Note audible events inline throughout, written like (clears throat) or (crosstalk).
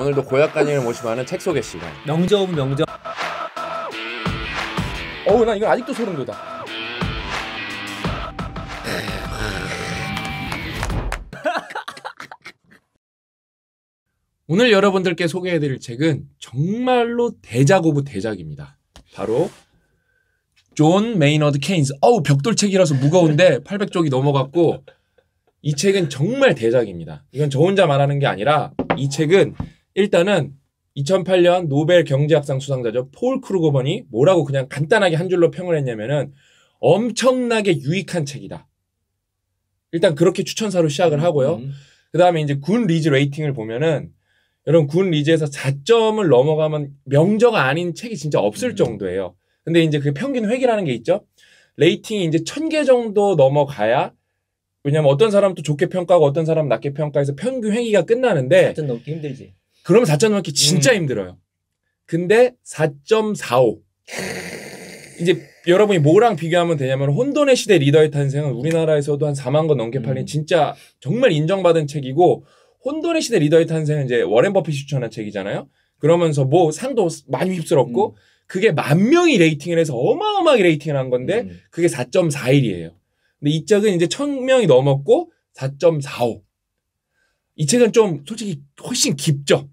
오늘도 고약간인을 모시고하는책 소개 시간. 명저 오 명저. 어우 나 이건 아직도 소름 돋아. (laughs) 오늘 여러분들께 소개해드릴 책은 정말로 대작 오브 대작입니다. 바로 존 메이너드 케인스. 어우 벽돌책이라서 무거운데 800쪽이 (laughs) 넘어갔고 이 책은 정말 대작입니다. 이건 저 혼자 말하는 게 아니라 이 책은 일단은 2008년 노벨 경제학상 수상자죠. 폴 크루거번이 뭐라고 그냥 간단하게 한 줄로 평을 했냐면은 엄청나게 유익한 책이다. 일단 그렇게 추천사로 시작을 음, 하고요. 음. 그 다음에 이제 군 리즈 레이팅을 보면은 여러분 군 리즈에서 4점을 넘어가면 명저가 아닌 책이 진짜 없을 음. 정도예요. 근데 이제 그 평균 회계라는게 있죠. 레이팅이 이제 1000개 정도 넘어가야 왜냐면 어떤 사람도 좋게 평가하고 어떤 사람 낮게 평가해서 평균 회기가 끝나는데 같은 넘기 힘들지. 그러면 4점 넘기 진짜 음. 힘들어요. 근데 4.45. 이제 여러분이 뭐랑 비교하면 되냐면 혼돈의 시대 리더의 탄생은 우리나라에서도 한 4만 권 넘게 팔린 음. 진짜 정말 인정받은 책이고 혼돈의 시대 리더의 탄생은 이제 워렌 버핏 추천한 책이잖아요. 그러면서 뭐 상도 많이 휩쓸었고 음. 그게 만 명이 레이팅을 해서 어마어마하게 레이팅을 한 건데 음. 그게 4.41이에요. 근데 이 책은 이제 1000명이 넘었고 4.45. 이 책은 좀 솔직히 훨씬 깊죠.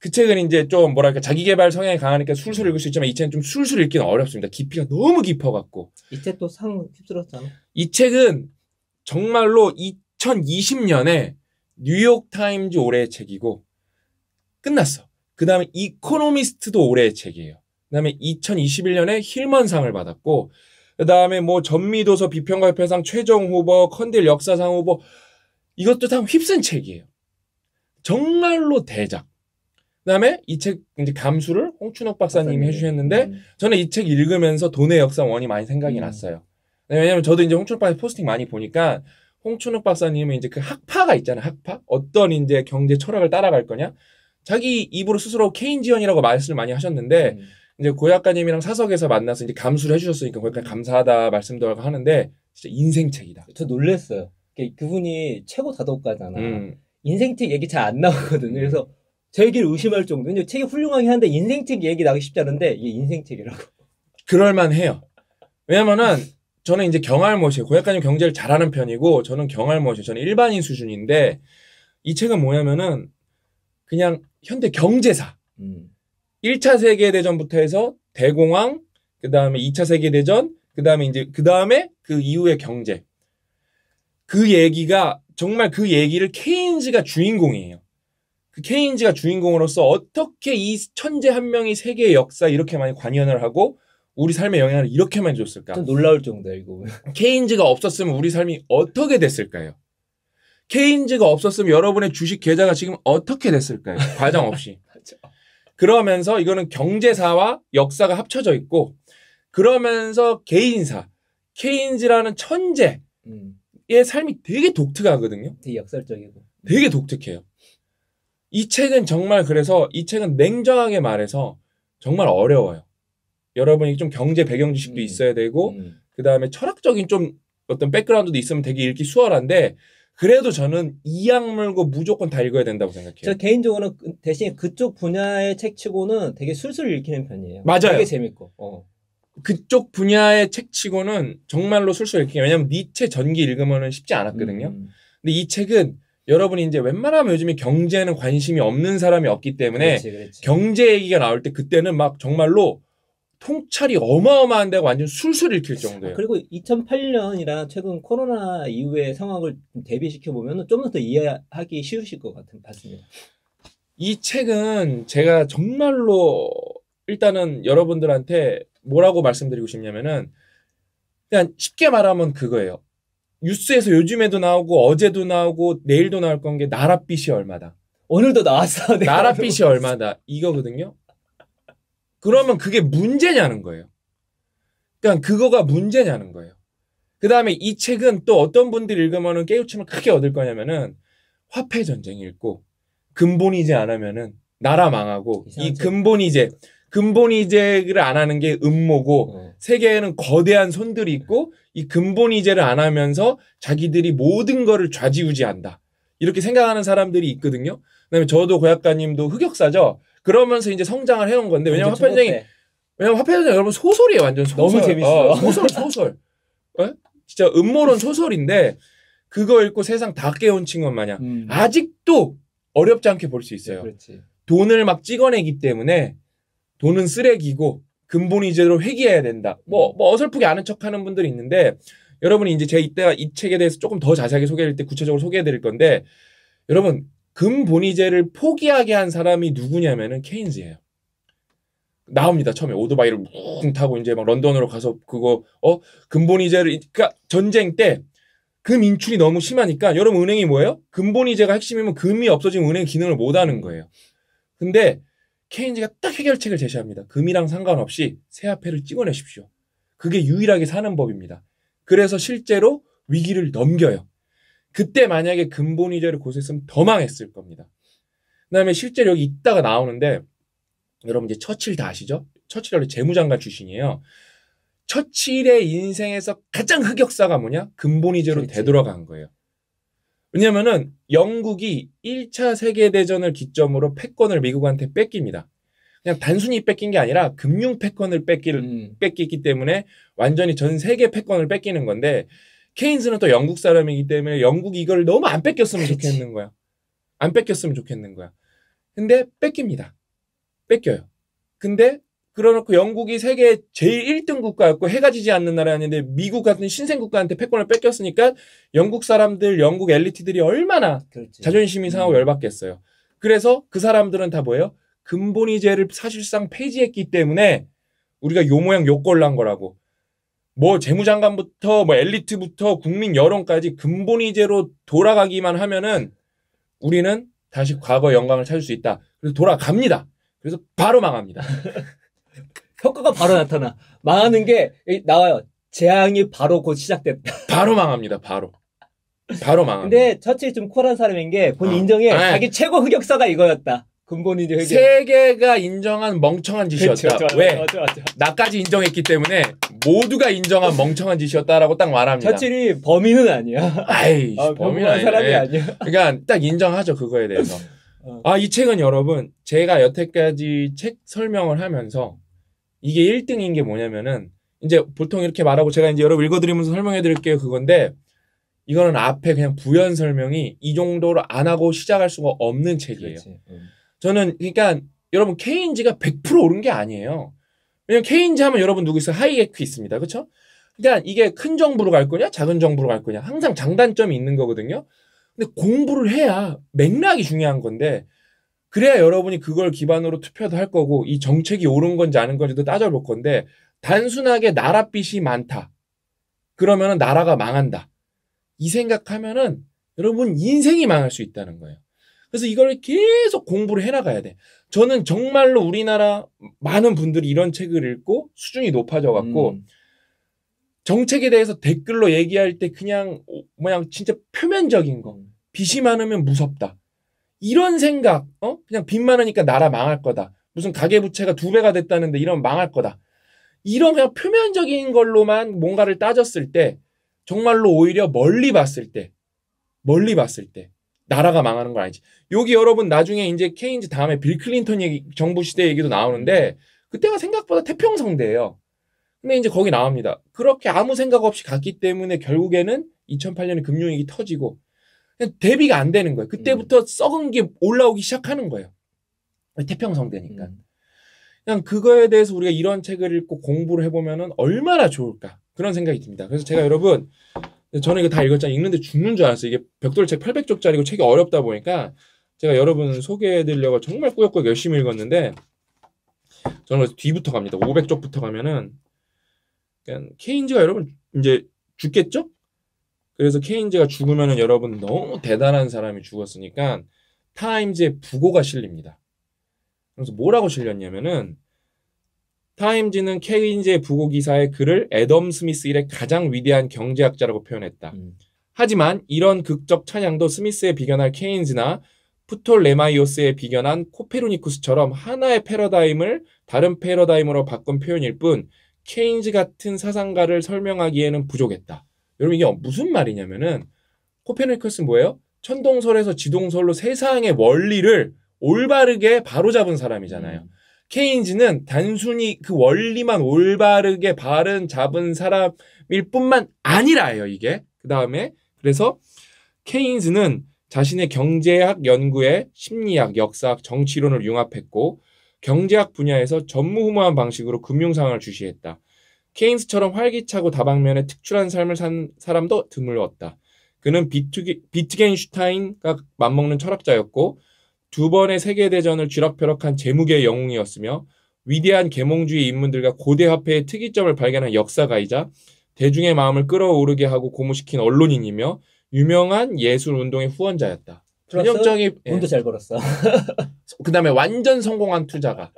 그 책은 이제 좀 뭐랄까 자기 개발 성향이 강하니까 술술 읽을 수 있지만 이 책은 좀 술술 읽기는 어렵습니다. 깊이가 너무 깊어갖고. 이 책 또 상 휩쓸었잖아. 이 책은 정말로 2020년에 뉴욕 타임즈 올해의 책이고 끝났어. 그 다음에 이코노미스트도 올해의 책이에요. 그 다음에 2021년에 힐먼상을 받았고 그 다음에 뭐 전미도서 비평가협회상 최종 후보, 컨딜 역사상 후보 이것도 다 휩쓴 책이에요. 정말로 대작. 그다음에 이책 이제 감수를 홍춘옥 박사님이 박사님. 해주셨는데 음. 저는 이 책 읽으면서 돈의 역사 원이 많이 생각이 음. 났어요. 네, 왜냐면 하 저도 이제 홍춘옥 박사 포스팅 많이 보니까 홍춘옥 박사님은 이제 그 학파가 있잖아요. 학파 어떤 이제 경제 철학을 따라갈 거냐 자기 입으로 스스로 케인지언이라고 말씀을 많이 하셨는데 음. 이제 고약가님이랑 사석에서 만나서 이제 감수를 해주셨으니까 거기까지 음. 감사하다 말씀도 하고 하는데 진짜 인생책이다. 저 놀랬어요. 그분이 최고 다독가잖아. 음. 인생책 얘기 잘 안 나오거든요. 그래서 제기를 의심할 정도. 근데 책이 훌륭하긴 한데 인생책 얘기 나기 쉽지 않은데 이게 인생책이라고. (laughs) 그럴만해요. 왜냐면은 저는 이제 경알못이에요. 고약가님 경제를 잘하는 편이고 저는 경알못이에요. 저는 일반인 수준인데 이 책은 뭐냐면은 그냥 현대 경제사. 음. 1차 세계대전부터 해서 대공황, 그 다음에 2차 세계대전, 그 다음에 이제, 그 다음에 그 이후의 경제. 그 얘기가, 정말 그 얘기를 케인즈가 주인공이에요. 그 케인즈가 주인공으로서 어떻게 이 천재 한 명이 세계의 역사 에 이렇게 많이 관여를 하고 우리 삶에 영향을 이렇게 많이 줬을까? 좀 놀라울 정도야 이거. (laughs) 케인즈가 없었으면 우리 삶이 어떻게 됐을까요? 케인즈가 없었으면 여러분의 주식 계좌가 지금 어떻게 됐을까요? 과정 없이. (laughs) 그러면서 이거는 경제사와 역사가 합쳐져 있고 그러면서 개인사 케인즈라는 천재의 음. 삶이 되게 독특하거든요. 되게 역설적이고. 되게 독특해요. 이 책은 정말 그래서 이 책은 냉정하게 말해서 정말 어려워요. 여러분이 좀 경제 배경 지식도 음. 있어야 되고 음. 그다음에 철학적인 좀 어떤 백그라운드도 있으면 되게 읽기 수월한데 그래도 저는 이 악물고 무조건 다 읽어야 된다고 생각해요. 저 개인적으로는 그 대신 그쪽 분야의 책치고는 되게 술술 읽히는 편이에요. 맞아요. 되게 재밌고. 어. 그쪽 분야의 책치고는 정말로 술술 읽히게 왜냐면 니체 전기 읽으면 쉽지 않았거든요. 음. 근데 이 책은 여러분이 이제 웬만하면 요즘에 경제에는 관심이 없는 사람이 없기 때문에 그렇지, 그렇지. 경제 얘기가 나올 때 그때는 막 정말로 통찰이 어마어마한데 완전 술술 읽힐 정도예요. 그리고 2 0 0 8년이나 최근 코로나 이후의 상황을 대비시켜 보면 좀 더 이해하기 쉬우실 것 같은 같습니다. 이 책은 제가 정말로 일단은 여러분들한테 뭐라고 말씀드리고 싶냐면은 그냥 쉽게 말하면 그거예요. 뉴스에서 요즘에도 나오고 어제도 나오고 내일도 나올 건 게 나랏빛이 얼마다. 오늘도 나왔어. 나랏빛이 얼마다 이거거든요. 그러면 그게 문제냐는 거예요. 그러니까 그거가 문제냐는 거예요. 그 다음에 이 책은 또 어떤 분들이 읽으면 깨우침을 크게 얻을 거냐면은 화폐 전쟁읽고 근본이제 안 하면은 나라 망하고 이 근본이제 근본 이제를안 하는 게 음모고 네. 세계에는 거대한 손들이 있고 이 근본 이제를안 하면서 자기들이 모든 거를 좌지우지한다. 이렇게 생각하는 사람들이 있거든요. 그다음에 저도 고약가님도 흑역사죠. 그러면서 이제 성장을 해온 건데 어, 왜냐면 화폐 전쟁이 왜냐면 화폐 전쟁 여러분 소설이에요 완전 소설. 너무 재밌어요. 어, 소설 소설. 어? 진짜 음모론 소설인데 그거 읽고 세상 다 깨운친 것 마냥 음. 아직도 어렵지 않게 볼 수 있어요. 네, 돈을 막 찍어내기 때문에 돈은 쓰레기고 근본 이제로 회귀해야 된다. 뭐, 음. 뭐 어설프게 아는 척하는 분들이 있는데 여러분이 이제 제 이때가 이 책에 대해서 조금 더 자세하게 소개할 때 구체적으로 소개해 드릴 건데 여러분 금본위제를 포기하게 한 사람이 누구냐면은 케인즈예요. 나옵니다. 처음에 오토바이를 웅 타고 이제 막 런던으로 가서 그거 어 금본위제를 그러니까 전쟁 때 금 인출이 너무 심하니까 여러분 은행이 뭐예요? 금본위제가 핵심이면 금이 없어지면 은행 기능을 못 하는 거예요. 근데 케인즈가 딱 해결책을 제시합니다. 금이랑 상관없이 새 화폐를 찍어내십시오. 그게 유일하게 사는 법입니다. 그래서 실제로 위기를 넘겨요. 그때 만약에 금본위제를 고수했으면 더 망했을 겁니다. 그다음에 실제로 여기 있다가 나오는데 여러분 이제 처칠 다 아시죠? 처칠 원래 재무장관 출신이에요. 처칠의 인생에서 가장 흑역사가 뭐냐? 금본위제로 되돌아간 거예요. 왜냐면은 영국이 1차 세계대전을 기점으로 패권을 미국한테 뺏깁니다. 그냥 단순히 뺏긴 게 아니라 금융 패권을 뺏길 음. 뺏기기 때문에 완전히 전 세계 패권을 뺏기는 건데 케인스는 또 영국 사람이기 때문에 영국이 이걸 너무 안 뺏겼으면 그치. 좋겠는 거야. 안 뺏겼으면 좋겠는 거야. 근데 뺏깁니다. 뺏겨요. 근데 그러놓고 영국이 세계 제일 1등 국가였고 해가 지지 않는 나라였는데 미국 같은 신생 국가한테 패권을 뺏겼으니까 영국 사람들, 영국 엘리트들이 얼마나 그렇지. 자존심이 음. 상하고 음. 열받겠어요. 그래서 그 사람들은 다 뭐예요? 근본이제를 사실상 폐지했기 때문에 우리가 요 모양 요꼴난 거라고. 뭐 재무장관부터 뭐 엘리트부터 국민 여론까지 근본이제로 돌아가기만 하면은 우리는 다시 과거 영광을 찾을 수 있다. 그래서 돌아갑니다. 그래서 바로 망합니다. (laughs) 효과가 바로 나타나. 망하는 게 나와요. 재앙이 바로 곧 시작됐다. (laughs) 바로 망합니다. 바로. 바로 망. 근데 처치 좀 쿨한 사람인 게 본인 어. 아. 인정해. 아니. 네. 자기 최고 흑역사가 이거였다. 근본이 이제 세계가 인정한 멍청한 짓이었다. 그쵸, 왜? 맞아, 맞아. 나까지 인정했기 때문에 모두가 인정한 멍청한 짓이었다라고 딱 말합니다. 처칠이 범인은 아니야. 아이, 어, 범인 아니야. 사람이 아니야. 그러니까 딱 인정하죠 그거에 대해서. (laughs) 어. 아이 책은 여러분 제가 여태까지 책 설명을 하면서 이게 1등인 게 뭐냐면은 이제 보통 이렇게 말하고 제가 이제 여러분 읽어드리면서 설명해 드릴게요. 그건데 이거는 앞에 그냥 부연 설명이 이 정도로 안 하고 시작할 수가 없는 책이에요. 음. 저는 그러니까 여러분 케인즈가 100% 오른 게 아니에요. 왜냐면 케인즈 하면 여러분 누구 있어 하이에크 있습니다. 그렇죠? 그러니까 이게 큰 정부로 갈 거냐, 작은 정부로 갈 거냐 항상 장단점이 있는 거거든요. 근데 공부를 해야 맥락이 중요한 건데 그래야 여러분이 그걸 기반으로 투표도 할 거고 이 정책이 옳은 건지 아닌 건지도 따져볼 건데 단순하게 나라 빚이 많다. 그러면은 나라가 망한다. 이 생각하면은 여러분 인생이 망할 수 있다는 거예요. 그래서 이걸 계속 공부를 해나가야 돼. 저는 정말로 우리나라 많은 분들이 이런 책을 읽고 수준이 높아져 갖고 음. 정책에 대해서 댓글로 얘기할 때 그냥 뭐냐 진짜 표면적인 거. 음. 빚이 많으면 무섭다. 이런 생각, 어? 그냥 빚 많으니까 나라 망할 거다. 무슨 가계부채가 두 배가 됐다는데 이런 망할 거다. 이런 그냥 표면적인 걸로만 뭔가를 따졌을 때 정말로 오히려 멀리 봤을 때 멀리 봤을 때 나라가 망하는 건 아니지. 여기 여러분 나중에 이제 케인즈 다음에 빌 클린턴 얘기, 정부 시대 얘기도 나오는데 그때가 생각보다 태평성대예요. 근데 이제 거기 나옵니다. 그렇게 아무 생각 없이 갔기 때문에 결국에는 2008년에 금융위기 터지고 대비가 안 되는 거예요. 그때부터 음. 썩은 게 올라오기 시작하는 거예요. 태평성대니까. 음. 그냥 그거에 대해서 우리가 이런 책을 읽고 공부를 해보면 얼마나 좋을까 그런 생각이 듭니다. 그래서 제가 여러분 저는 이거 다 읽었잖아요. 읽는데 죽는 줄 알았어요. 이게 벽돌책 800쪽짜리고 책이 어렵다 보니까 제가 여러분 소개해드리려고 정말 꾸역꾸역 열심히 읽었는데 저는 그래서 뒤부터 갑니다. 500쪽부터 가면은 그냥 케인즈가 여러분 이제 죽겠죠? 그래서 케인즈가 죽으면 여러분 너무 대단한 사람이 죽었으니까 타임즈의 부고가 실립니다. 그래서 뭐라고 실렸냐면은 타임즈는 케인즈의 부고 기사의 글을 애덤 스미스 일의 가장 위대한 경제학자라고 표현했다. 음. 하지만 이런 극적 찬양도 스미스에 비견할 케인즈나 프톨레마이오스에 비견한 코페르니쿠스처럼 하나의 패러다임을 다른 패러다임으로 바꾼 표현일 뿐 케인즈 같은 사상가를 설명하기에는 부족했다. 여러분 이게 무슨 말이냐면은 코페르니쿠스 뭐예요? 천동설에서 지동설로 세상의 원리를 올바르게 바로잡은 사람이잖아요. 음. 케인즈는 단순히 그 원리만 올바르게 바른 잡은 사람일 뿐만 아니라예요, 이게. 그 다음에, 그래서 케인즈는 자신의 경제학 연구에 심리학, 역사학, 정치론을 융합했고, 경제학 분야에서 전무후무한 방식으로 금융상황을 주시했다. 케인스처럼 활기차고 다방면에 특출한 삶을 산 사람도 드물었다. 그는 비트기, 비트겐슈타인과 맞먹는 철학자였고 두 번의 세계대전을 쥐락펴락한 재무계의 영웅이었으며 위대한 계몽주의 인문들과 고대 화폐의 특이점을 발견한 역사가이자 대중의 마음을 끌어오르게 하고 고무시킨 언론인이며 유명한 예술 운동의 후원자였다. 전형적인 돈도 예. 잘 벌었어. 그다음에 완전 성공한 투자가.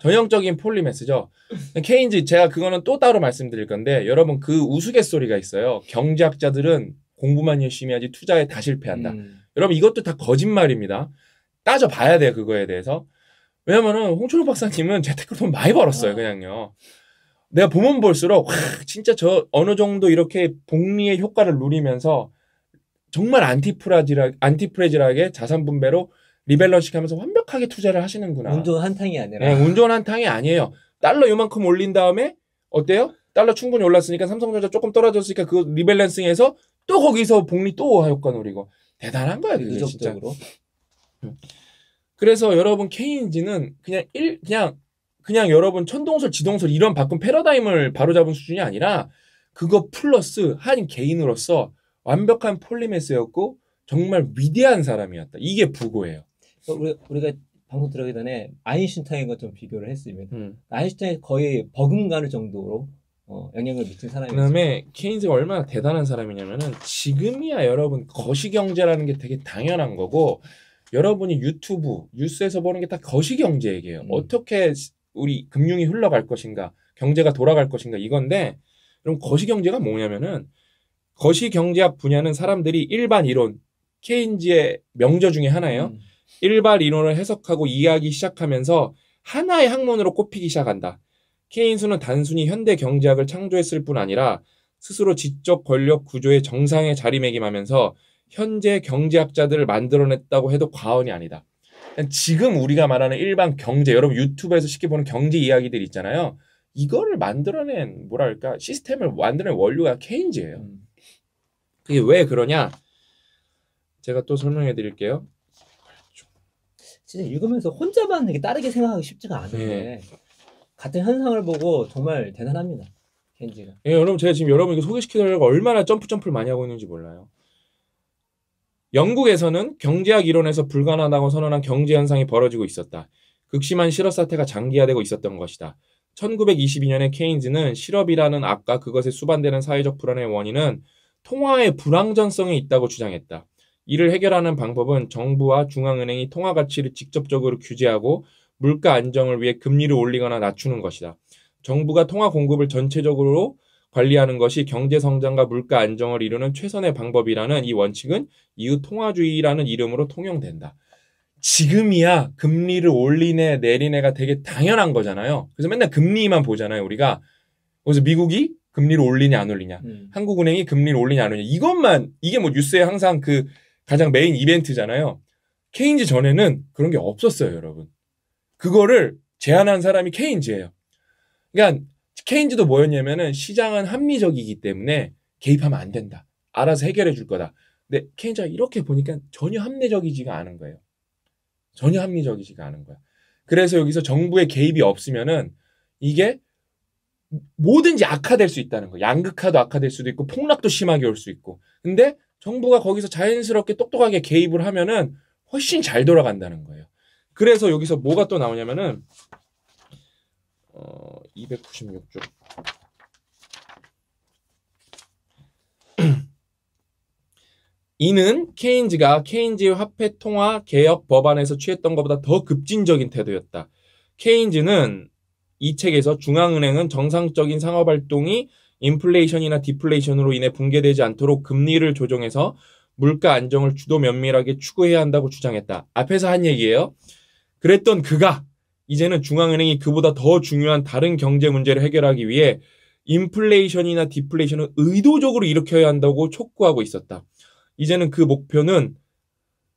전형적인 폴리메스죠. 음. 케인즈 제가 그거는 또 따로 말씀드릴 건데 여러분 그 우스갯소리가 있어요. 경제학자들은 공부만 열심히 하지 투자에 다 실패한다. 음. 여러분 이것도 다 거짓말입니다. 따져봐야 돼요 그거에 대해서. 왜냐면은 홍철호 박사님은 재테크로 돈 많이 벌었어요 아. 그냥요. 내가 보면 볼수록 와, 진짜 저 어느 정도 이렇게 복리의 효과를 누리면서 정말 안티프라지라 안티프레질하게 자산 분배로 리밸런싱 하면서 완벽하게 투자를 하시는구나. 운전 한탕이 아니라. 네, 운전 한탕이 아니에요. 달러 요만큼 올린 다음에 어때요? 달러 충분히 올랐으니까 삼성전자 조금 떨어졌으니까 그리밸런싱에서또 거기서 복리 또 효과 노리고 대단한 거야 그게 누적적으로. 진짜. 음. 그래서 여러분 케인지는 그냥 일 그냥 그냥 여러분 천동설 지동설 이런 바꾼 패러다임을 바로잡은 수준이 아니라 그거 플러스 한 개인으로서 완벽한 폴리메스였고 정말 위대한 사람이었다. 이게 부고예요. 어, 우리, 가 방송 들어가기 전에 아인슈타인과 좀 비교를 했습니다. 음. 아인슈타인 거의 버금가는 정도로 어, 영향을 미친 사람이 그다음에 케인스가 얼마나 대단한 사람이냐면은 지금이야 여러분 거시경제라는 게 되게 당연한 거고 여러분이 유튜브 뉴스에서 보는 게 다 거시경제 얘기예요. 음. 어떻게 우리 금융이 흘러갈 것인가, 경제가 돌아갈 것인가 이건데 그럼 거시경제가 뭐냐면은 거시경제학 분야는 사람들이 일반 이론 케인즈의 명저 중에 하나예요. 음. 일발 이론을 해석하고 이해하기 시작하면서 하나의 학문으로 꼽히기 시작한다. 케인스는 단순히 현대 경제학을 창조했을 뿐 아니라 스스로 지적 권력 구조의 정상에 자리매김하면서 현재 경제학자들을 만들어냈다고 해도 과언이 아니다. 지금 우리가 말하는 일반 경제, 여러분 유튜브에서 쉽게 보는 경제 이야기들 있잖아요. 이거를 만들어낸 뭐랄까 시스템을 만드는 원료가 케인즈예요. 음. 그게 왜 그러냐? 제가 또 설명해 드릴게요. 진짜 읽으면서 혼자만 이렇게 따르게 생각하기 쉽지가 않은데 네. 같은 현상을 보고 정말 대단합니다. 켄지가. 예, 여러분 제가 지금 여러분에게 소개시켜드리려고 얼마나 점프 점프를 많이 하고 있는지 몰라요. 영국에서는 경제학 이론에서 불가능하다고 선언한 경제 현상이 벌어지고 있었다. 극심한 실업 사태가 장기화되고 있었던 것이다. 1922년에 케인즈는 실업이라는 악과 그것에 수반되는 사회적 불안의 원인은 통화의 불안정성에 있다고 주장했다. 이를 해결하는 방법은 정부와 중앙은행이 통화 가치를 직접적으로 규제하고 물가 안정을 위해 금리를 올리거나 낮추는 것이다. 정부가 통화 공급을 전체적으로 관리하는 것이 경제 성장과 물가 안정을 이루는 최선의 방법이라는 이 원칙은 이후 통화주의라는 이름으로 통용된다. 지금이야 금리를 올리네 내리네가 되게 당연한 거잖아요. 그래서 맨날 금리만 보잖아요. 우리가 그래서 미국이 금리를 올리냐 안 올리냐, 음. 한국은행이 금리를 올리냐 안 올리냐 이것만 이게 뭐 뉴스에 항상 그 가장 메인 이벤트잖아요. 케인즈 전에는 그런 게 없었어요, 여러분. 그거를 제안한 사람이 케인즈예요. 그러니까 케인즈도 뭐였냐면은 시장은 합리적이기 때문에 개입하면 안 된다. 알아서 해결해 줄 거다. 근데 케인즈가 이렇게 보니까 전혀 합리적이지가 않은 거예요. 전혀 합리적이지가 않은 거야. 그래서 여기서 정부의 개입이 없으면은 이게 뭐든지 악화될 수 있다는 거예요. 양극화도 악화될 수도 있고 폭락도 심하게 올 수 있고. 근데 정부가 거기서 자연스럽게 똑똑하게 개입을 하면은 훨씬 잘 돌아간다는 거예요. 그래서 여기서 뭐가 또 나오냐면은 어 296쪽 (clears throat) 이는 케인즈가 케인즈의 화폐 통화 개혁 법안에서 취했던 것보다 더 급진적인 태도였다. 케인즈는 이 책에서 중앙은행은 정상적인 상업 활동이 인플레이션이나 디플레이션으로 인해 붕괴되지 않도록 금리를 조정해서 물가 안정을 주도 면밀하게 추구해야 한다고 주장했다. 앞에서 한 얘기예요. 그랬던 그가 이제는 중앙은행이 그보다 더 중요한 다른 경제 문제를 해결하기 위해 인플레이션이나 디플레이션을 의도적으로 일으켜야 한다고 촉구하고 있었다. 이제는 그 목표는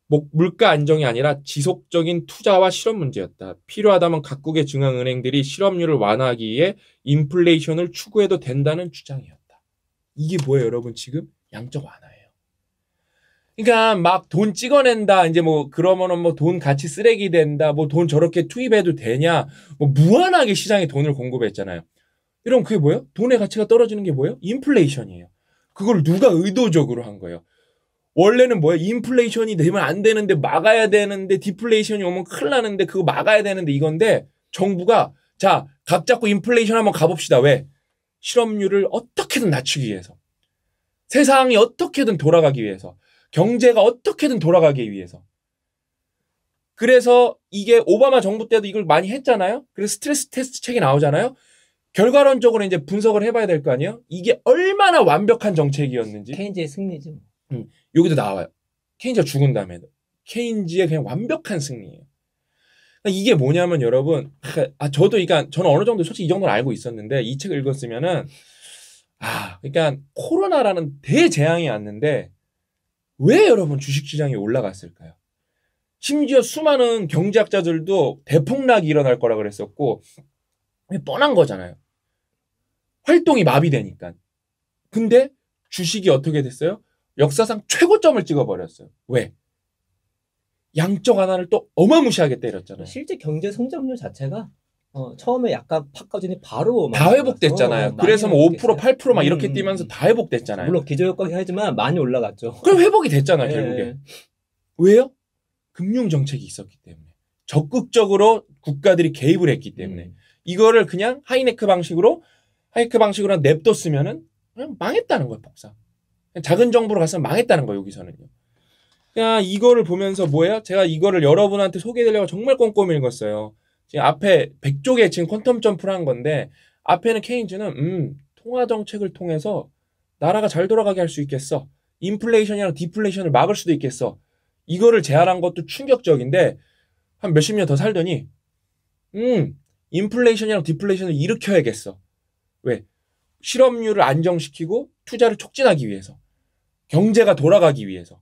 물가 안정이 아니라 지속적인 투자와 실업 문제였다. 필요하다면 각국의 중앙은행들이 실업률을 완화하기 위해 인플레이션을 추구해도 된다는 주장이었다. 이게 뭐예요, 여러분? 지금 양적 완화예요. 그러니까 막 돈 찍어낸다. 이제 뭐 그러면은 뭐 돈 같이 쓰레기 된다. 뭐 돈 저렇게 투입해도 되냐. 뭐 무한하게 시장에 돈을 공급했잖아요. 이러면 그게 뭐예요? 돈의 가치가 떨어지는 게 뭐예요? 인플레이션이에요. 그걸 누가 의도적으로 한 거예요. 원래는 뭐야? 인플레이션이 되면 안 되는데 막아야 되는데 디플레이션이 오면 큰일 나는데 그거 막아야 되는데 이건데 정부가 자, 각 잡고 인플레이션 한번 가봅시다. 왜? 실업률을 어떻게든 낮추기 위해서. 세상이 어떻게든 돌아가기 위해서. 경제가 어떻게든 돌아가기 위해서. 그래서 이게 오바마 정부 때도 이걸 많이 했잖아요. 그래서 스트레스 테스트 책이 나오잖아요. 결과론적으로 이제 분석을 해봐야 될 거 아니에요. 이게 얼마나 완벽한 정책이었는지. 케인즈의 승리지. 뭐. 음. 여기도 나와요. 케인즈가 죽은 다음에 케인지의 그냥 완벽한 승리예요. 그러니까 이게 뭐냐면 여러분, 아 저도 그러니까 저는 어느 정도 솔직히 이 정도는 알고 있었는데 이 책을 읽었으면은 아 그러니까 코로나라는 대재앙이 왔는데 왜 여러분 주식시장이 올라갔을까요? 심지어 수많은 경제학자들도 대폭락이 일어날 거라 그랬었고 뻔한 거잖아요. 활동이 마비되니까. 근데 주식이 어떻게 됐어요? 역사상 최고점을 찍어버렸어요. 왜? 양쪽 하나를 또 어마무시하게 때렸잖아요. 실제 경제 성장률 자체가 어, 처음에 약간 팍 꺼지니 바로 다 회복됐잖아요. 그래서 뭐 5%, 8%막 이렇게 음. 뛰면서 다 회복됐잖아요. 물론 기저효과긴 하지만 많이 올라갔죠. 그럼 회복이 됐잖아요, 네. 결국에. 왜요? 금융 정책이 있었기 때문에. 적극적으로 국가들이 개입을 했기 때문에. 음. 이거를 그냥 하이네크 방식으로 하이네크 방식으로 냅뒀으면은 그냥 망했다는 거예요, 복사. 작은 정보로 가서 망했다는 거예요, 여기서는요. 그냥 이거를 보면서 뭐예요? 제가 이거를 여러분한테 소개해드리려고 정말 꼼꼼히 읽었어요. 지금 앞에 100쪽에 지금 퀀텀 점프를 한 건데, 앞에는 케인즈는, 음, 통화정책을 통해서 나라가 잘 돌아가게 할 수 있겠어. 인플레이션이랑 디플레이션을 막을 수도 있겠어. 이거를 제안한 것도 충격적인데, 한 몇십 년 더 살더니, 음, 인플레이션이랑 디플레이션을 일으켜야겠어. 왜? 실업률을 안정시키고 투자를 촉진하기 위해서. 경제가 돌아가기 위해서.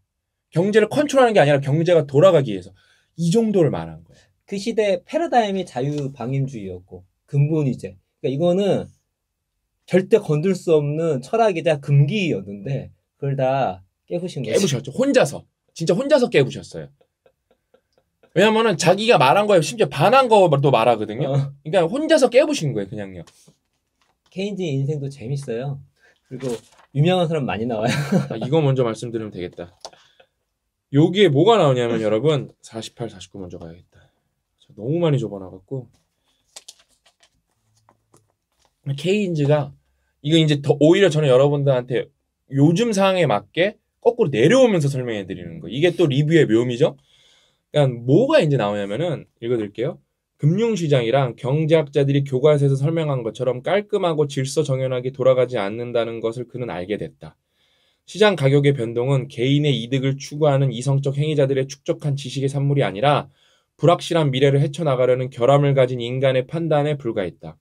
경제를 컨트롤하는 게 아니라 경제가 돌아가기 위해서. 이 정도를 말한 거예요. 그 시대 패러다임이 자유방임주의였고 근본 이제. 그러니까 이거는 절대 건들 수 없는 철학이자 금기였는데 그걸 다 깨부신 거죠. 깨부셨죠. 혼자서. 진짜 혼자서 깨부셨어요. 왜냐면은 자기가 말한 거에 심지어 반한 거도 말하거든요. 어. 그러니까 혼자서 깨부신 거예요, 그냥요. 케인즈 인생도 재밌어요. 그리고 유명한 사람 많이 나와요. (laughs) 아, 이거 먼저 말씀드리면 되겠다. 여기에 뭐가 나오냐면 여러분 48, 49 먼저 가야겠다. 너무 많이 좁아나갔고 케인즈가 이거 이제 더 오히려 저는 여러분들한테 요즘 상황에 맞게 거꾸로 내려오면서 설명해 드리는 거. 이게 또 리뷰의 묘미죠. 그러니까 뭐가 이제 나오냐면은 읽어드릴게요. 금융시장이랑 경제학자들이 교과서에서 설명한 것처럼 깔끔하고 질서 정연하게 돌아가지 않는다는 것을 그는 알게 됐다. 시장 가격의 변동은 개인의 이득을 추구하는 이성적 행위자들의 축적한 지식의 산물이 아니라 불확실한 미래를 헤쳐나가려는 결함을 가진 인간의 판단에 불과했다.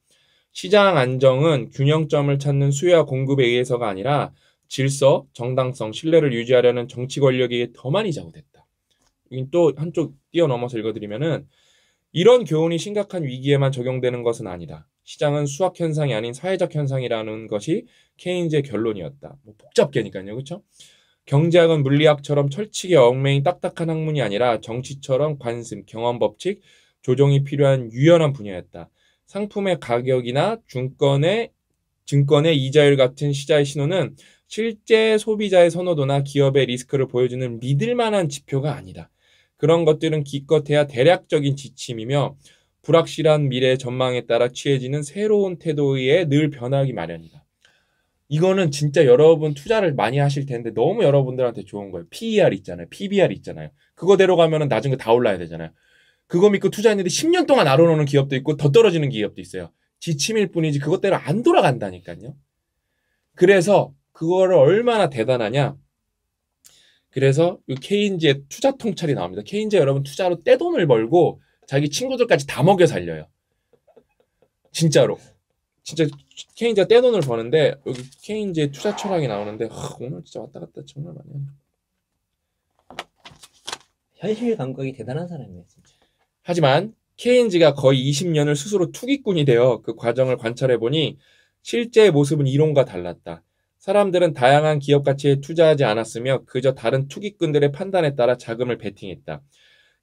시장 안정은 균형점을 찾는 수요와 공급에 의해서가 아니라 질서, 정당성, 신뢰를 유지하려는 정치 권력에 더 많이 좌우됐다. 이건 또 한쪽 뛰어넘어서 읽어드리면은 이런 교훈이 심각한 위기에만 적용되는 것은 아니다. 시장은 수학 현상이 아닌 사회적 현상이라는 것이 케인즈의 결론이었다. 뭐 복잡하니까요, 그렇죠? 경제학은 물리학처럼 철칙에 얽매인 딱딱한 학문이 아니라 정치처럼 관습, 경험 법칙, 조정이 필요한 유연한 분야였다. 상품의 가격이나 증권의 증권의 이자율 같은 시자의 신호는 실제 소비자의 선호도나 기업의 리스크를 보여주는 믿을 만한 지표가 아니다. 그런 것들은 기껏해야 대략적인 지침이며 불확실한 미래 전망에 따라 취해지는 새로운 태도에 늘 변하기 마련이다. 이거는 진짜 여러분 투자를 많이 하실 텐데 너무 여러분들한테 좋은 거예요. PER 있잖아요. PBR 있잖아요. 그거대로 가면 나중에 다 올라야 되잖아요. 그거 믿고 투자했는데 10년 동안 안아르는 기업도 있고 더 떨어지는 기업도 있어요. 지침일 뿐이지 그것대로 안 돌아간다니까요. 그래서 그거를 얼마나 대단하냐. 그래서 이 케인즈의 투자 통찰이 나옵니다. 케인즈 여러분 투자로 떼돈을 벌고 자기 친구들까지 다 먹여 살려요. 진짜로. 진짜 케인즈가 떼돈을 버는데 여기 케인즈의 투자 철학이 나오는데 하, 오늘 진짜 왔다 갔다 정말 많이 하네. 현실 감각이 대단한 사람이에요, 진짜. 하지만 케인즈가 거의 20년을 스스로 투기꾼이 되어 그 과정을 관찰해 보니 실제 모습은 이론과 달랐다. 사람들은 다양한 기업 가치에 투자하지 않았으며 그저 다른 투기꾼들의 판단에 따라 자금을 베팅했다.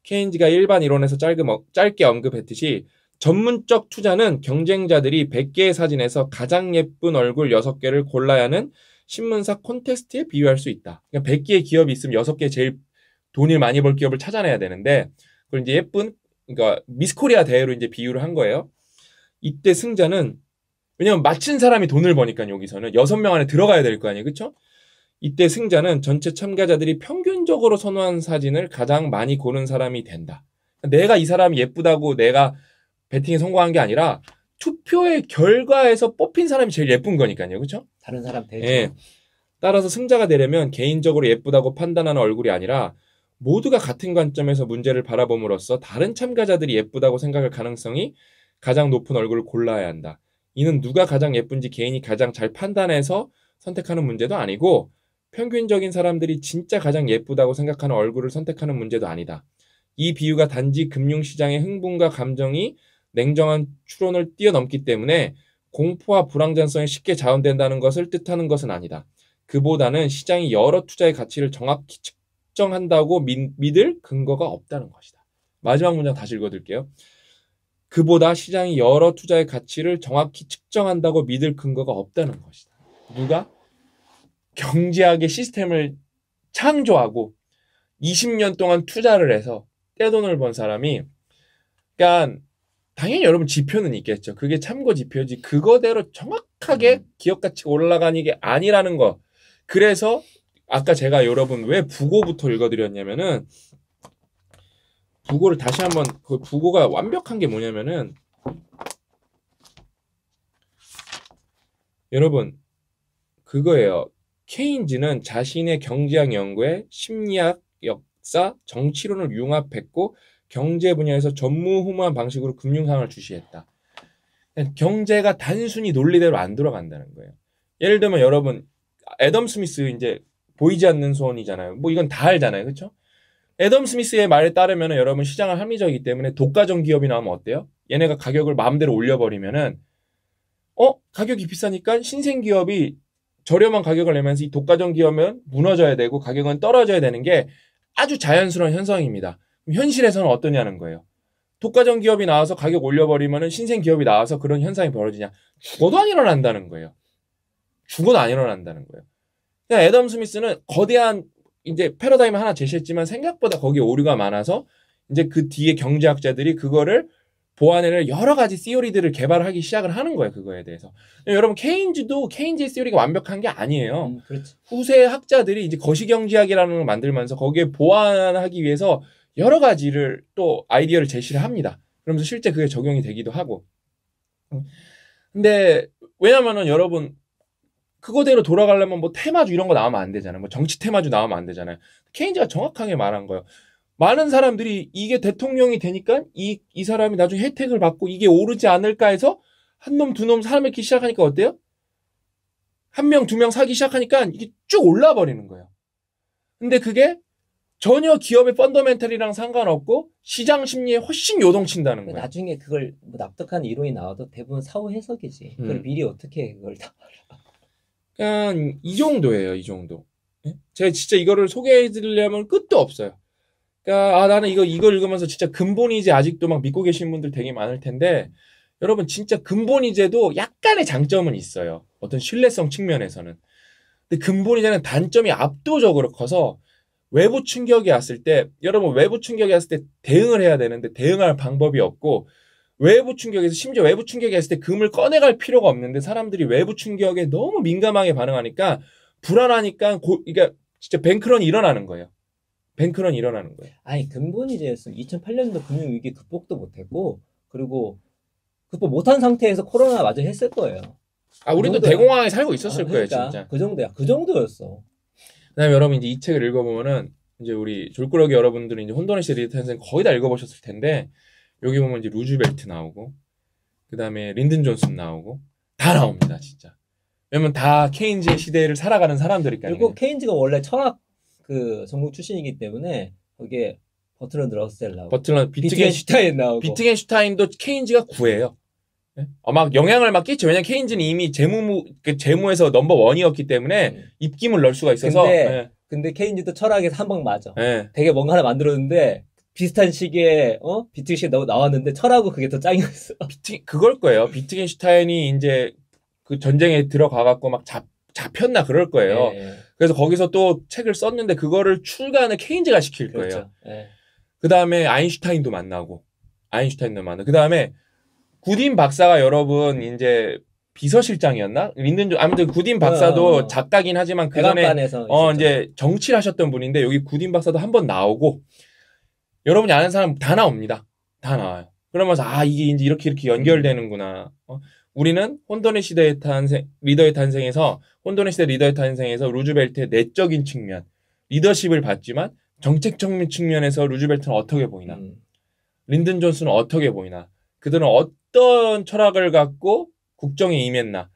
케인즈가 일반 이론에서 짧게 언급했듯이 전문적 투자는 경쟁자들이 100개의 사진에서 가장 예쁜 얼굴 6개를 골라야 하는 신문사 콘테스트에 비유할 수 있다. 그러니까 100개의 기업이 있으면 6개 제일 돈을 많이 벌 기업을 찾아내야 되는데 그걸 이제 예쁜 그러니까 미스코리아 대회로 이제 비유를 한 거예요. 이때 승자는 왜냐면 맞힌 사람이 돈을 버니까 여기서는 여섯 명 안에 들어가야 될 거 아니에요. 그렇죠? 이때 승자는 전체 참가자들이 평균적으로 선호한 사진을 가장 많이 고른 사람이 된다. 내가 이 사람이 예쁘다고 내가 배팅에 성공한 게 아니라 투표의 결과에서 뽑힌 사람이 제일 예쁜 거니까요. 그렇죠? 다른 사람 대죠. 예. 따라서 승자가 되려면 개인적으로 예쁘다고 판단하는 얼굴이 아니라 모두가 같은 관점에서 문제를 바라봄으로써 다른 참가자들이 예쁘다고 생각할 가능성이 가장 높은 얼굴을 골라야 한다. 이는 누가 가장 예쁜지 개인이 가장 잘 판단해서 선택하는 문제도 아니고 평균적인 사람들이 진짜 가장 예쁘다고 생각하는 얼굴을 선택하는 문제도 아니다. 이 비유가 단지 금융시장의 흥분과 감정이 냉정한 추론을 뛰어넘기 때문에 공포와 불안전성에 쉽게 자원된다는 것을 뜻하는 것은 아니다. 그보다는 시장이 여러 투자의 가치를 정확히 측정한다고 믿, 을 근거가 없다는 것이다. 마지막 문장 다시 읽어드릴게요. 그보다 시장이 여러 투자의 가치를 정확히 측정한다고 믿을 근거가 없다는 것이다. 누가 경제학의 시스템을 창조하고 20년 동안 투자를 해서 떼돈을 번 사람이 그러니까 당연히 여러분 지표는 있겠죠. 그게 참고 지표지 그거대로 정확하게 음. 기업 가치가 올라가는 게 아니라는 거. 그래서 아까 제가 여러분 왜 부고부터 읽어드렸냐면은 부고를 다시 한번 그 부고가 완벽한 게 뭐냐면은 여러분 그거예요. 케인즈는 자신의 경제학 연구에 심리학, 역사, 정치론을 융합했고 경제 분야에서 전무후무한 방식으로 금융상을 주시했다. 그러니까 경제가 단순히 논리대로 안 돌아간다는 거예요. 예를 들면 여러분 애덤 스미스 이제 보이지 않는 소원이잖아요. 뭐 이건 다 알잖아요, 그렇죠? 애덤 스미스의 말에 따르면 여러분 시장은 합리적이기 때문에 독과점 기업이 나오면 어때요? 얘네가 가격을 마음대로 올려버리면은 어 가격이 비싸니까 신생 기업이 저렴한 가격을 내면서 이 독과점 기업은 무너져야 되고 가격은 떨어져야 되는 게 아주 자연스러운 현상입니다. 현실에서는 어떠냐는 거예요. 독과점 기업이 나와서 가격 올려버리면은 신생 기업이 나와서 그런 현상이 벌어지냐? 죽어도 안 일어난다는 거예요. 죽어도 안 일어난다는 거예요. 그냥 애덤 스미스는 거대한 이제 패러다임을 하나 제시했지만 생각보다 거기에 오류가 많아서 이제 그 뒤에 경제학자들이 그거를 보완해낼 여러 가지 시오리들을 개발하기 시작을 하는 거예요 그거에 대해서 여러분 케인즈도 케인즈의 시오리가 완벽한 게 아니에요 음, 후세 학자들이 이제 거시경제학이라는 걸 만들면서 거기에 보완하기 위해서 여러 가지를 또 아이디어를 제시를 합니다 그러면서 실제 그게 적용이 되기도 하고 음. 근데 왜냐면은 여러분 그거대로 돌아가려면 뭐 테마주 이런 거 나오면 안 되잖아요. 뭐 정치 테마주 나오면 안 되잖아요. 케인즈가 정확하게 말한 거예요. 많은 사람들이 이게 대통령이 되니까 이, 이 사람이 나중에 혜택을 받고 이게 오르지 않을까 해서 한 놈, 두 놈 사람을기 시작하니까 어때요? 한 명, 두 명 사기 시작하니까 이게 쭉 올라 버리는 거예요. 근데 그게 전혀 기업의 펀더멘털이랑 상관없고 시장 심리에 훨씬 요동친다는 거예요. 나중에 그걸 뭐 납득한 이론이 나와도 대부분 사후 해석이지. 그걸 음. 미리 어떻게 그걸 다 알아. 약간 이 정도예요, 이 정도. 예? 제가 진짜 이거를 소개해드리려면 끝도 없어요. 그러니까 아 나는 이거 이걸 읽으면서 진짜 근본이제 아직도 막 믿고 계신 분들 되게 많을 텐데 여러분 진짜 근본이제도 약간의 장점은 있어요. 어떤 신뢰성 측면에서는. 근데 근본이제는 단점이 압도적으로 커서 외부 충격이 왔을 때 여러분 외부 충격이 왔을 때 대응을 해야 되는데 대응할 방법이 없고 외부 충격에서 심지어 외부 충격이 했을 때 금을 꺼내갈 필요가 없는데 사람들이 외부 충격에 너무 민감하게 반응하니까 불안하니까 고, 그러니까 진짜 뱅크런이 일어나는 거예요. 뱅크런이 일어나는 거예요. 아니 근본이 제였어. 2008년도 금융 위기 극복도 못했고 그리고 극복 못한 상태에서 코로나 마저 했을 거예요. 아 우리도 그 대공황에 살고 있었을 아, 그러니까, 거예요, 진짜. 그 정도야. 그 정도였어. 그다음에 여러분 이제 이 책을 읽어보면은 이제 우리 졸꾸러기 여러분들이 이제 혼돈의 시대 리턴 선 거의 다 읽어보셨을 텐데. 여기 보면 이제 루즈벨트 나오고 그 다음에 린든 존슨 나오고 다 나옵니다 진짜. 왜냐면 다 케인즈의 시대를 살아가는 사람들이니까. 그리고 케인즈가 원래 철학 그 전공 출신이기 때문에 거기에 버틀러 러셀 나오고 버틀러 비트겐슈타인 나오고 비트겐슈타인도 케인즈가 구해요. 예? 어, 막 영향을 막 끼쳐. 왜냐 케인즈는 이미 재무 그 재무에서 넘버 원이었기 때문에 음. 입김을 넣을 수가 있어서. 근데, 네. 근데 케인즈도 철학에서 한 방 맞아. 네. 되게 뭔가 하나 만들었는데 비슷한 시기에 어 비트겐슈타인 나, 왔는데 철하고 그게 더 짱이었어. (laughs) 비트 그걸 거예요. 비트겐슈타인이 이제 그 전쟁에 들어가 갖고 막 잡, 잡혔나 그럴 거예요. 네, 네. 그래서 거기서 또 책을 썼는데 그거를 출간을 케인즈가 시킬 그렇죠. 거예요. 네. 그 다음에 아인슈타인도 만나고 아인슈타인도 만나. 그 다음에 구딘 박사가 여러분 이제 비서실장이었나? 믿는 줄 아무튼 구딘 박사도 어, 어. 어. 작가긴 하지만 그 전에 어있 이제 정치를 하셨던 분인데 여기 구딘 박사도 한 번 나오고 여러분이 아는 사람 다 나옵니다. 다 나와요. 그러면서 아 이게 이제 이렇게 이렇게 연결되는구나. 어? 우리는 혼돈의 시대의 탄생 리더의 탄생에서 혼돈의 시대 리더의 탄생에서 루즈벨트의 내적인 측면 리더십을 봤지만 정책 측면에서 루즈벨트는 어떻게 보이나 음. 린든 존슨은 어떻게 보이나 그들은 어떤 철학을 갖고 국정에 임했나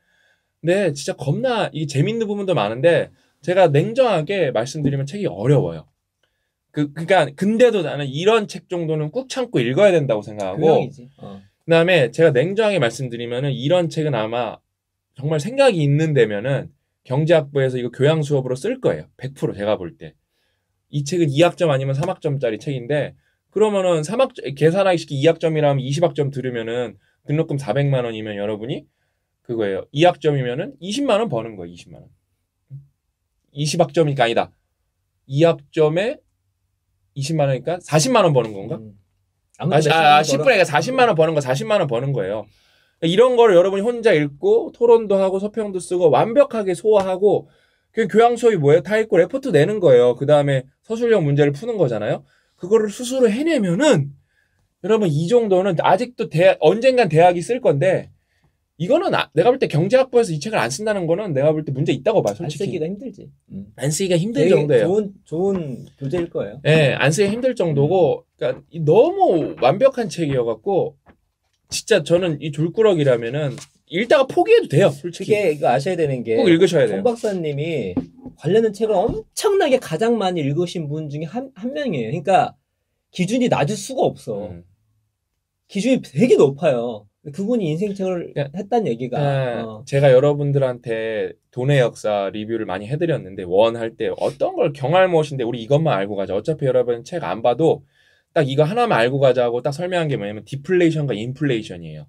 네 진짜 겁나 이 재밌는 부분도 많은데 제가 냉정하게 말씀드리면 책이 어려워요 그 그러니까 근데도 나는 이런 책 정도는 꾹 참고 읽어야 된다고 생각하고 어. 그다음에 제가 냉정하게 말씀드리면은 이런 책은 아마 정말 생각이 있는 데면은 경제학부에서 이거 교양 수업으로 쓸 거예요. 100% 제가 볼 때. 이 책은 2학점 아니면 3학점짜리 책인데 그러면은 3학 계산하기 쉽게 2학점이라면 20학점 들으면은 등록금 400만 원이면 여러분이 그거예요. 2학점이면은 20만 원 버는 거예요. 20만 원. 20학점이니까 아니다. 2학점에 20만 원이니까 40만 원 버는 건가? 음. 아, 아, 아 10분에 그러 40만 원 버는 거 40만 원 버는 거예요. 그러니까 이런 거를 여러분이 혼자 읽고 토론도 하고 서평도 쓰고 완벽하게 소화하고 그 교양 수업이 뭐예요? 타 읽고 레포트 내는 거예요. 그 다음에 서술형 문제를 푸는 거잖아요. 그거를 스스로 해내면은 여러분 이 정도는 아직도 대 언젠간 대학이 쓸 건데 이거는 아, 내가 볼 때 경제학부에서 이 책을 안 쓴다는 거는 내가 볼 때 문제 있다고 봐 솔직히 안 쓰기가 힘들지 음. 안 쓰기가 힘들 정도예요 좋은 좋은 교재일 거예요 예안 쓰기 힘들 정도고 그러니까 너무 완벽한 책이어 갖고 진짜 저는 이 졸꾸러기라면은 읽다가 포기해도 돼요 솔직히 이게 이거 아셔야 되는 게 꼭 읽으셔야 돼요 박사님이 관련된 책을 엄청나게 가장 많이 읽으신 분 중에 한, 한 명이에요 그러니까 기준이 낮을 수가 없어 음. 기준이 되게 높아요 그분이 인생책을 네. 했단 얘기가 네, 어. 제가 여러분들한테 돈의 역사 리뷰를 많이 해드렸는데 원할때 어떤 걸 경할 무엇인데 우리 이것만 알고 가자 어차피 여러분 책 안 봐도 딱 이거 하나만 알고 가자고 딱 설명한 게 뭐냐면 디플레이션과 인플레이션이에요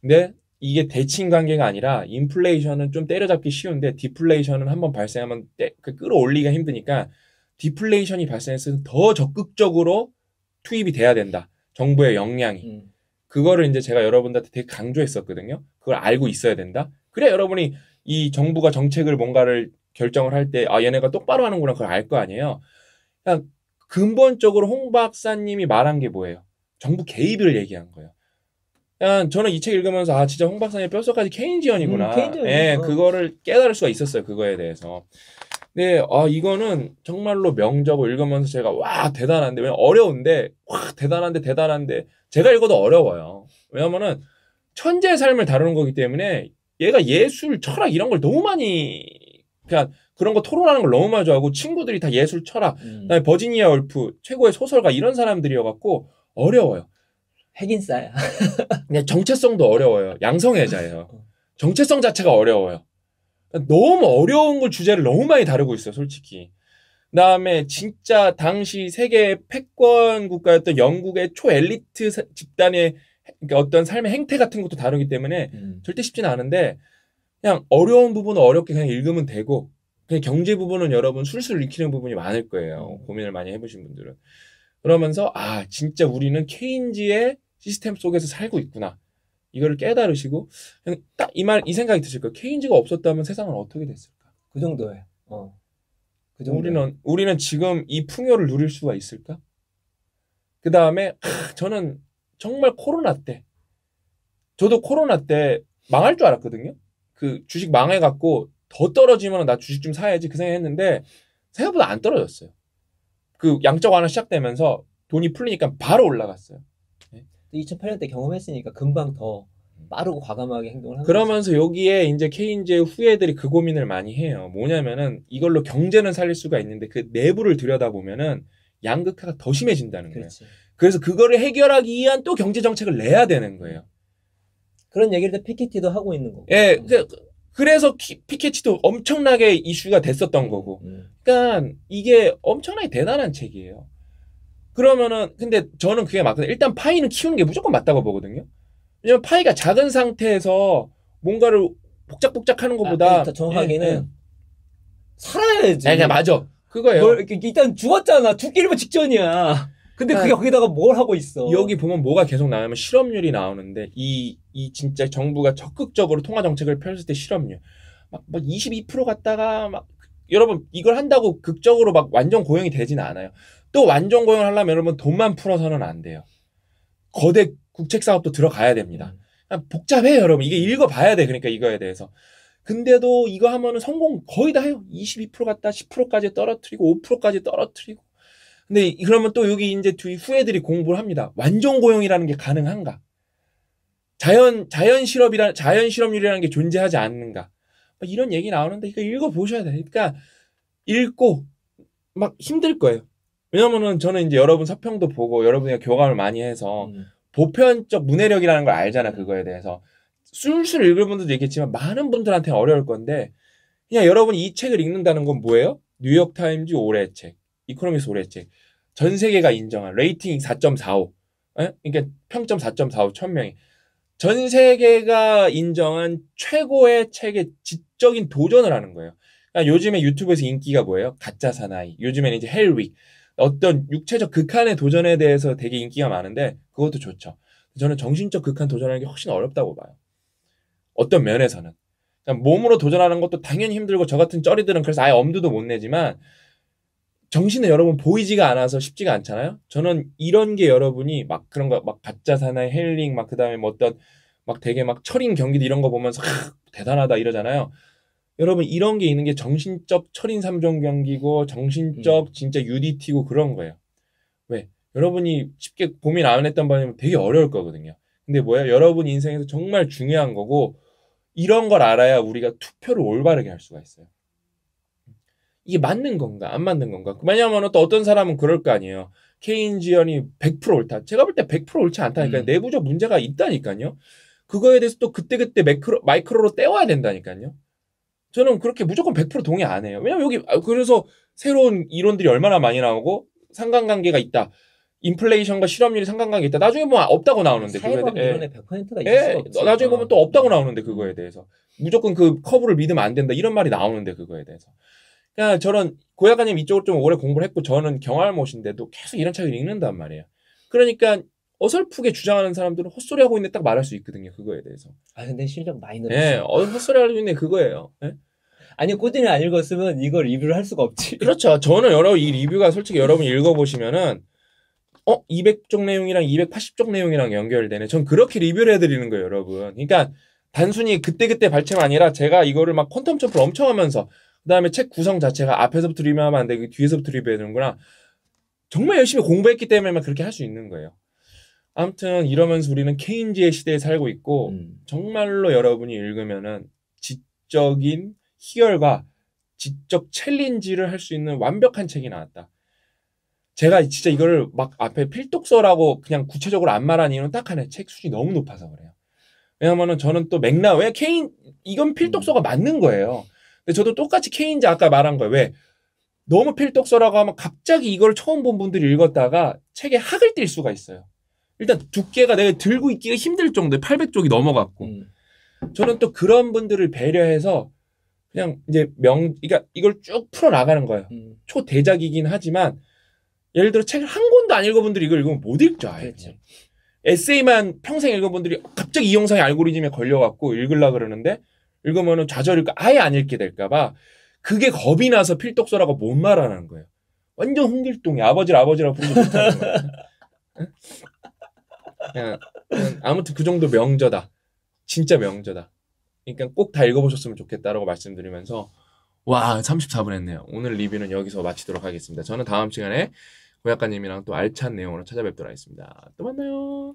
근데 이게 대칭 관계가 아니라 인플레이션은 좀 때려잡기 쉬운데 디플레이션은 한번 발생하면 때, 그 끌어올리기가 힘드니까 디플레이션이 발생했을 때더 적극적으로 투입이 돼야 된다 정부의 역량이 음. 그거를 이제 제가 여러분들한테 되게 강조했었거든요. 그걸 알고 있어야 된다. 그래 여러분이 이 정부가 정책을 뭔가를 결정을 할 때 아 얘네가 똑바로 하는구나 그걸 알 거 아니에요. 그냥 근본적으로 홍 박사님이 말한 게 뭐예요? 정부 개입을 얘기한 거예요. 그냥 저는 이 책 읽으면서 아 진짜 홍 박사님 뼛속까지 케인지언이구나. 음, 예, 그거를 깨달을 수가 있었어요. 그거에 대해서. 네, 아 이거는 정말로 명작을 읽으면서 제가 와 대단한데 왜 어려운데 와 대단한데 대단한데 제가 읽어도 어려워요. 왜냐면은 천재의 삶을 다루는 거기 때문에 얘가 예술 철학 이런 걸 너무 많이 그냥 그런 거 토론하는 걸 너무 많이 좋아하고 친구들이 다 예술 철학 음. 그다음에 버지니아 월프 최고의 소설가 이런 사람들이어 갖고 어려워요. 핵인싸야. 그냥 정체성도 어려워요. 양성애자예요. (laughs) 정체성 자체가 어려워요. 너무 어려운 걸 주제를 너무 많이 다루고 있어요, 솔직히. 그다음에 진짜 당시 세계 패권 국가였던 영국의 초엘리트 집단의 그러니까 어떤 삶의 행태 같은 것도 다루기 때문에 음. 절대 쉽지는 않은데 그냥 어려운 부분은 어렵게 그냥 읽으면 되고 그냥 경제 부분은 여러분 술술 익히는 부분이 많을 거예요. 음. 고민을 많이 해보신 분들은. 그러면서 아 진짜 우리는 케인지의 시스템 속에서 살고 있구나. 이거를 깨달으시고 딱 이 말 이 생각이 드실 거예요. 케인즈가 없었다면 세상은 어떻게 됐을까? 그 정도예요. 어. 그 정도. 우리는 우리는 지금 이 풍요를 누릴 수가 있을까? 그 다음에 저는 정말 코로나 때 저도 코로나 때 망할 줄 알았거든요. 그 주식 망해갖고 더 떨어지면 나 주식 좀 사야지 그 생각했는데 생각보다 안 떨어졌어요. 그 양적 완화 시작되면서 돈이 풀리니까 바로 올라갔어요. 2008년 때 경험했으니까 금방 더 음. 빠르고 과감하게 행동을 하는 그러면서 거죠. 여기에 이제 케인즈의 후예들이 그 고민을 많이 해요. 뭐냐면은 이걸로 경제는 살릴 수가 있는데 그 내부를 들여다보면은 양극화가 더 심해진다는 거예요. 그렇지. 그래서 그거를 해결하기 위한 또 경제 정책을 내야 되는 거예요. 그런 얘기를 피케티도 하고 있는 거고. 예, 그, 그래서 피케티도 엄청나게 이슈가 됐었던 거고. 음. 그러니까 이게 엄청나게 대단한 책이에요. 그러면은 근데 저는 그게 맞거든요. 일단 파이는 키우는 게 무조건 맞다고 보거든요. 왜냐면 파이가 작은 상태에서 뭔가를 복작복작하는 아, 것보다 아, 정확하게는 예, 예. 살아야지. 네, 맞아. 그거예요. 뭘, 일단 죽었잖아. 죽기 일보 직전이야. 근데 그게 아. 거기다가 뭘 하고 있어? 여기 보면 뭐가 계속 나오냐면 실업률이 나오는데 이 이 진짜 정부가 적극적으로 통화 정책을 펼칠 때 실업률 막뭐 22% 갔다가 막 여러분 이걸 한다고 극적으로 막 완전 고용이 되진 않아요. 또 완전 고용을 하려면 여러분 돈만 풀어서는 안 돼요. 거대 국책 사업도 들어가야 됩니다. 음. 복잡해요, 여러분. 이게 읽어봐야 돼. 그러니까 이거에 대해서. 근데도 이거 하면은 성공 거의 다 해요. 22% 갔다 10%까지 떨어뜨리고 5%까지 떨어뜨리고. 근데 그러면 또 여기 이제 뒤후에들이 공부를 합니다. 완전 고용이라는 게 가능한가? 자연 자연 실업이라 자연 실업률이라는 게 존재하지 않는가? 뭐 이런 얘기 나오는데 이거 읽어 보셔야 돼. 그러니까 읽고 막 힘들 거예요. 왜냐면은 저는 이제 여러분 서평도 보고 여러분이 교감을 많이 해서 음. 보편적 문해력이라는 걸 알잖아 그거에 대해서 술술 읽을 분들도 있겠지만 많은 분들한테는 어려울 건데 그냥 여러분이 이 책을 읽는다는 건 뭐예요? 뉴욕 타임즈 올해 책, 이코노미스 올해 책, 전 세계가 인정한 레이팅 4.45, 에? 그러니까 평점 4.45 천명이 전 세계가 인정한 최고의 책의 지적인 도전을 하는 거예요. 그러니까 요즘에 유튜브에서 인기가 뭐예요? 가짜 사나이. 요즘에는 이제 헬윅. 어떤 육체적 극한의 도전에 대해서 되게 인기가 많은데 그것도 좋죠. 저는 정신적 극한 도전하는 게 훨씬 어렵다고 봐요. 어떤 면에서는. 그러니까 몸으로 도전하는 것도 당연히 힘들고 저 같은 쩌리들은 그래서 아예 엄두도 못 내지만 정신은 여러분 보이지가 않아서 쉽지가 않잖아요. 저는 이런 게 여러분이 막 그런 거 막 가짜 사나이 헬링 막 그다음에 뭐 어떤 막 되게 막 철인 경기도 이런 거 보면서 하, 대단하다 이러잖아요. 여러분 이런 게 있는 게 정신적 철인 3종 경기고 정신적 음. 진짜 UDT고 그런 거예요. 왜? 여러분이 쉽게 고민 안 했던 바에는 되게 어려울 거거든요. 근데 뭐야? 여러분 인생에서 정말 중요한 거고 이런 걸 알아야 우리가 투표를 올바르게 할 수가 있어요. 이게 맞는 건가 안 맞는 건가? 왜냐하면 또 어떤 사람은 그럴 거 아니에요. 케인지언이 100% 옳다. 제가 볼 때 100% 옳지 않다니까 음. 내부적 문제가 있다니까요. 그거에 대해서 또 그때그때 매크로, 마이크로로 떼어야 된다니까요. 저는 그렇게 무조건 100% 동의 안 해요. 왜냐면 여기 아, 그래서 새로운 이론들이 얼마나 많이 나오고 상관관계가 있다. 인플레이션과 실업률이 상관관계 있다. 나중에 보면 없다고 나오는데 그거에 대해. 이론에 100%가 예. 있을 예, 없지. 나중에 보면 또 없다고 나오는데 그거에 대해서 무조건 그 커브를 믿으면 안 된다 이런 말이 나오는데 그거에 대해서. 그러니까 저런 고약관님 이쪽을 좀 오래 공부를 했고 저는 경할못인데도 계속 이런 책을 읽는단 말이에요. 그러니까 어설프게 주장하는 사람들은 헛소리하고 있네 딱 말할 수 있거든요. 그거에 대해서. 아 근데 실력 많이 늘었어. 예, 어, 헛소리하고 있네 그거예요. 예? 아니 꾸준히 안 읽었으면 이걸 리뷰를 할 수가 없지. 그렇죠. 저는 여러 분이 리뷰가 솔직히 여러분 읽어보시면은 어 200쪽 내용이랑 280쪽 내용이랑 연결되네. 전 그렇게 리뷰를 해드리는 거예요, 여러분. 그러니까 단순히 그때그때 발췌가 아니라 제가 이거를 막 퀀텀 점프를 엄청 하면서 그다음에 책 구성 자체가 앞에서부터 리뷰하면 안 되고 뒤에서부터 리뷰해야 되는구나. 정말 열심히 공부했기 때문에 그렇게 할 수 있는 거예요. 아무튼 이러면서 우리는 케인즈의 시대에 살고 있고 음. 정말로 여러분이 읽으면은 지적인 희열과 지적 챌린지를 할 수 있는 완벽한 책이 나왔다. 제가 진짜 이거를 막 앞에 필독서라고 그냥 구체적으로 안 말한 이유는 딱 하나 책 수준이 너무 높아서 그래요. 왜냐면은 저는 또 맥락 왜 케인 이건 필독서가 음. 맞는 거예요. 근데 저도 똑같이 케인즈 아까 말한 거예요. 왜 너무 필독서라고 하면 갑자기 이걸 처음 본 분들이 읽었다가 책에 학을 띨 수가 있어요. 일단 두께가 내가 들고 있기가 힘들 정도에 800쪽이 넘어갔고 음. 저는 또 그런 분들을 배려해서 그냥 이제 명 그러니까 이걸 쭉 풀어 나가는 거예요. 음. 초대작이긴 하지만 예를 들어 책을 한 권도 안 읽어본 분들이 이걸 읽으면 못 읽죠. 그렇죠. 에세이만 평생 읽은 분들이 갑자기 이 영상의 알고리즘에 걸려갖고 읽으려 그러는데 읽으면은 좌절일까 아예 안 읽게 될까봐 그게 겁이 나서 필독서라고 못 말하는 거예요. 완전 홍길동이 아버지를 아버지라고 부르지 못하는 거예요. (laughs) 아무튼 그 정도 명저다. 진짜 명저다. 그러니까 꼭 다 읽어보셨으면 좋겠다라고 말씀드리면서 와 34분 했네요. 오늘 리뷰는 여기서 마치도록 하겠습니다. 저는 다음 시간에 고약가님이랑 또 알찬 내용으로 찾아뵙도록 하겠습니다. 또 만나요.